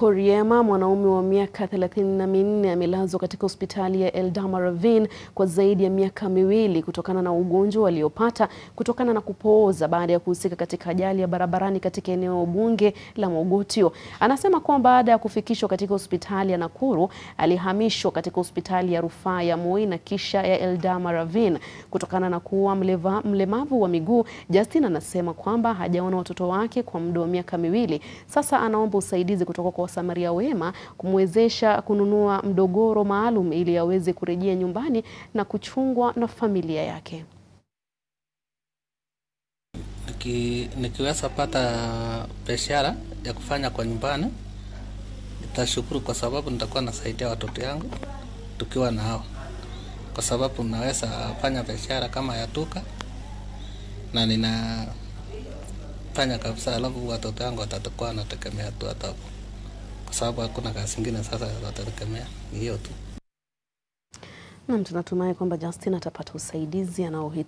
Koriema, mwanaume wa miaka 34 na minne amelazwa katika hospitali ya Eldama Ravine kwa zaidi ya miaka miwili kutokana na ugonjwa aliopata kutokana na kupooza baada ya kuhusika katika ajali ya barabarani katika eneo bunge la Mogotio. Anasema kuwa baada ya kufikishwa katika hospitali ya Nakuru, alihamishwa katika hospitali ya rufaa ya Moi na kisha ya Eldama Ravine kutokana na kuwa mleva, mlemavu wa miguu. Justin anasema kwamba hajaona watoto wake kwa muda wa miaka miwili sasa, anaomba usaidizi kutoka kwa wasamaria wema kumwezesha kununua mdogoro maalum ili aweze kurejea nyumbani na kuchungwa na familia yake. Niki, nikiweza pata biashara ya kufanya kwa nyumbani nitashukuru, kwa sababu nitakuwa nasaidia watoto yangu tukiwa nao kwa sababu naweza fanya biashara kama ya tuka na ninafanya kabisa, alafu watoto yangu watakuwa wanategemea tu hapo sababu hakuna kazi nyingine sasa watategemea hiyo tu. Naam, tunatumai kwamba Justin atapata usaidizi anaohitaji.